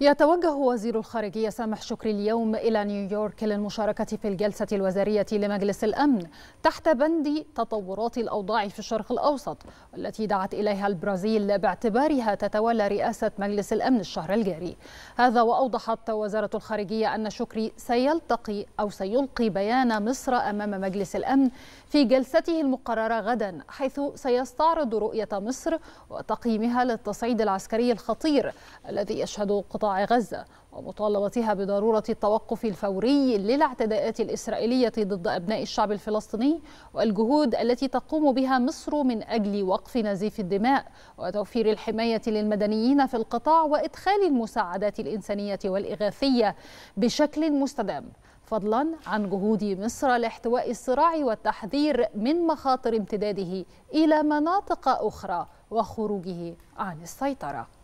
يتوجه وزير الخارجية سامح شكري اليوم إلى نيويورك للمشاركة في الجلسة الوزارية لمجلس الأمن تحت بند تطورات الأوضاع في الشرق الأوسط والتي دعت إليها البرازيل باعتبارها تتولى رئاسة مجلس الأمن الشهر الجاري هذا وأوضحت وزارة الخارجية أن شكري سيلتقي أو سيلقي بيان مصر أمام مجلس الأمن في جلسته المقررة غدا حيث سيستعرض رؤية مصر وتقييمها للتصعيد العسكري الخطير الذي يشهد قطاع قطاع غزة ومطالبتها بضرورة التوقف الفوري للاعتداءات الإسرائيلية ضد أبناء الشعب الفلسطيني والجهود التي تقوم بها مصر من أجل وقف نزيف الدماء وتوفير الحماية للمدنيين في القطاع وإدخال المساعدات الإنسانية والإغاثية بشكل مستدام فضلا عن جهود مصر لاحتواء الصراع والتحذير من مخاطر امتداده إلى مناطق أخرى وخروجه عن السيطره